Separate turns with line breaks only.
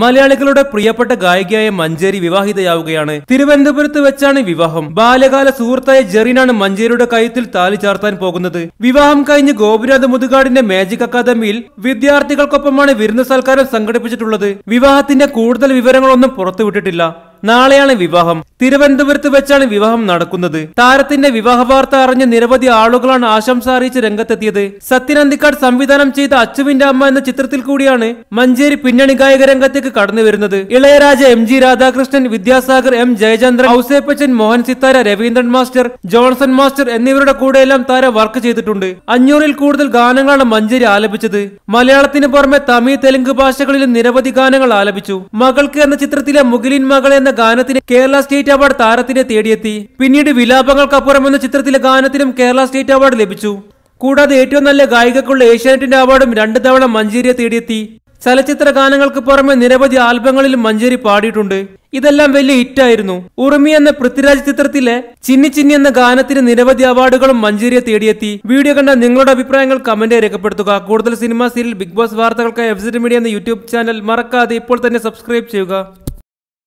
മലയാളികളുടെ പ്രിയപ്പെട്ട ഗായികയായ മഞ്ചേരി വിവാഹിതയാവുകയാണ് തിരുവനന്തപുരത്ത് വെച്ചാണ് വിവാഹം ബാലകാല സുഹൃത്തായ ജെറിനാണ് മഞ്ചേരിയുടെ കയ്യത്തിൽ താലി ചാർത്താൻ പോകുന്നത് വിവാഹം കഴിഞ്ഞ് ഗോപുരാഥ മുതുകാടിന്റെ മാജിക് അക്കാദമിയിൽ വിദ്യാർത്ഥികൾക്കൊപ്പമാണ് വിരുന്ന് സൽക്കാരം സംഘടിപ്പിച്ചിട്ടുള്ളത് വിവാഹത്തിന്റെ കൂടുതൽ വിവരങ്ങളൊന്നും പുറത്തുവിട്ടിട്ടില്ല നാളെയാണ് വിവാഹം തിരുവനന്തപുരത്ത് വെച്ചാണ് വിവാഹം നടക്കുന്നത് താരത്തിന്റെ വിവാഹ വാർത്ത അറിഞ്ഞ നിരവധി ആളുകളാണ് ആശംസ അറിയിച്ച് രംഗത്തെത്തിയത് സത്യനന്ദിക്കാട് സംവിധാനം ചെയ്ത അച്ചുവിന്റെ അമ്മ എന്ന ചിത്രത്തിൽ കൂടിയാണ് മഞ്ചേരി പിന്നണി ഗായക രംഗത്തേക്ക് കടന്നു വരുന്നത് Ilayaraja M G Radhakrishnan Vidyasagar M Jayachandran Ouseppachan Mohan Sithara Raveendran master Johnson master എന്നിവരുടെ കൂടെയെല്ലാം താര വർക്ക് ചെയ്തിട്ടുണ്ട് അഞ്ഞൂറിൽ കൂടുതൽ ഗാനങ്ങളാണ് മഞ്ചേരി ആലപിച്ചത് മലയാളത്തിന് പുറമെ തമിഴ് തെലുങ്ക് ഭാഷകളിലും നിരവധി ഗാനങ്ങൾ ആലപിച്ചു മകൾക്ക് എന്ന ചിത്രത്തിലെ മുകിലിൻ മകൾ എന്ന എന്ന ഗാനത്തിന് കേരള സ്റ്റേറ്റ് അവാർഡ് താരത്തിനെ തേടിയെത്തി പിന്നീട് വിലാപങ്ങൾക്കപ്പുറം എന്ന ചിത്രത്തിലെ ഗാനത്തിനും കേരള സ്റ്റേറ്റ് അവാർഡ് ലഭിച്ചു കൂടാതെ ഏറ്റവും നല്ല ഗായികക്കുള്ള ഏഷ്യാനെറ്റിന്റെ അവാർഡും രണ്ട് തവണ മഞ്ചേരിയെ തേടിയെത്തി ചലച്ചിത്ര ഗാനങ്ങൾക്ക് പുറമെ നിരവധി ആൽബങ്ങളിലും മഞ്ചേരി പാടിയിട്ടുണ്ട് ഇതെല്ലാം വലിയ ഹിറ്റായിരുന്നു ഉറുമി എന്ന പൃഥ്വിരാജ് ചിത്രത്തിലെ ചിന്നി ചിന്നി എന്ന ഗാനത്തിന് നിരവധി അവാർഡുകളും മഞ്ചേരിയെ തേടിയെത്തി വീഡിയോ കണ്ട നിങ്ങളുടെ അഭിപ്രായങ്ങൾ കമന്റ് രേഖപ്പെടുത്തുക കൂടുതൽ സിനിമ സീരിയൽ ബിഗ് ബോസ് വാർത്തകൾക്കായി എഫ് മീഡിയ എന്ന യൂട്യൂബ് ചാനൽ മറക്കാതെ ഇപ്പോൾ തന്നെ സബ്സ്ക്രൈബ് ചെയ്യുക